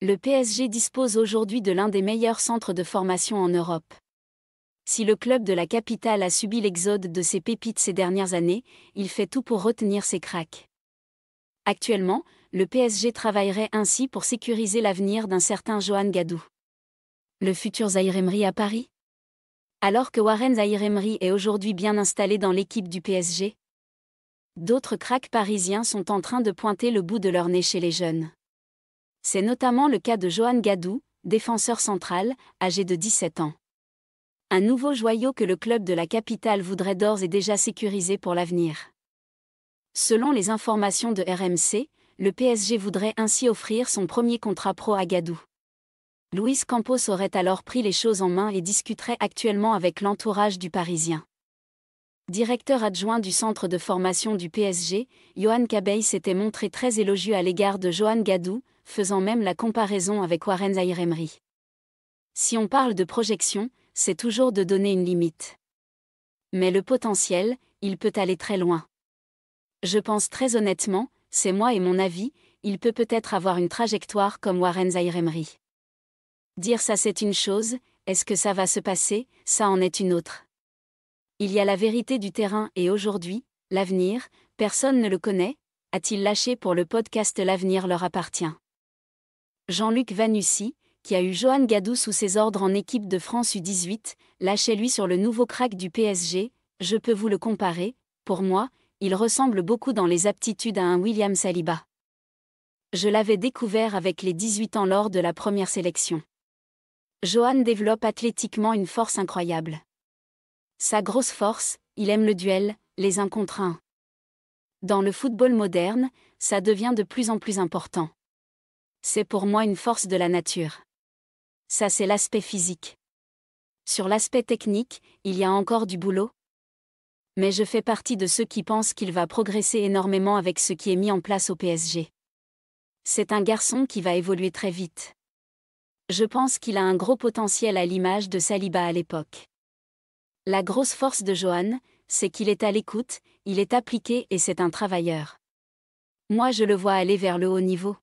Le PSG dispose aujourd'hui de l'un des meilleurs centres de formation en Europe. Si le club de la capitale a subi l'exode de ses pépites ces dernières années, il fait tout pour retenir ses cracks. Actuellement, le PSG travaillerait ainsi pour sécuriser l'avenir d'un certain Johan Gadou. Le futur Zahir à Paris Alors que Warren Zahir est aujourd'hui bien installé dans l'équipe du PSG, d'autres cracks parisiens sont en train de pointer le bout de leur nez chez les jeunes. C'est notamment le cas de Johan Gadou, défenseur central, âgé de 17 ans. Un nouveau joyau que le club de la capitale voudrait d'ores et déjà sécuriser pour l'avenir. Selon les informations de RMC, le PSG voudrait ainsi offrir son premier contrat pro à Gadou. Luis Campos aurait alors pris les choses en main et discuterait actuellement avec l'entourage du Parisien. Directeur adjoint du centre de formation du PSG, Johan Cabeille s'était montré très élogieux à l'égard de Johan Gadou, faisant même la comparaison avec Warren zaïre Si on parle de projection, c'est toujours de donner une limite. Mais le potentiel, il peut aller très loin. Je pense très honnêtement, c'est moi et mon avis, il peut peut-être avoir une trajectoire comme Warren Zairemri. Dire ça c'est une chose, est-ce que ça va se passer, ça en est une autre. Il y a la vérité du terrain et aujourd'hui, l'avenir, personne ne le connaît, a-t-il lâché pour le podcast L'avenir leur appartient Jean-Luc Vanussi, qui a eu Johan Gadou sous ses ordres en équipe de France U18, lâchait lui sur le nouveau crack du PSG, je peux vous le comparer, pour moi, il ressemble beaucoup dans les aptitudes à un William Saliba. Je l'avais découvert avec les 18 ans lors de la première sélection. Johan développe athlétiquement une force incroyable. Sa grosse force, il aime le duel, les uns contre Dans le football moderne, ça devient de plus en plus important. C'est pour moi une force de la nature. Ça c'est l'aspect physique. Sur l'aspect technique, il y a encore du boulot. Mais je fais partie de ceux qui pensent qu'il va progresser énormément avec ce qui est mis en place au PSG. C'est un garçon qui va évoluer très vite. Je pense qu'il a un gros potentiel à l'image de Saliba à l'époque. La grosse force de Johan, c'est qu'il est à l'écoute, il est appliqué et c'est un travailleur. Moi je le vois aller vers le haut niveau.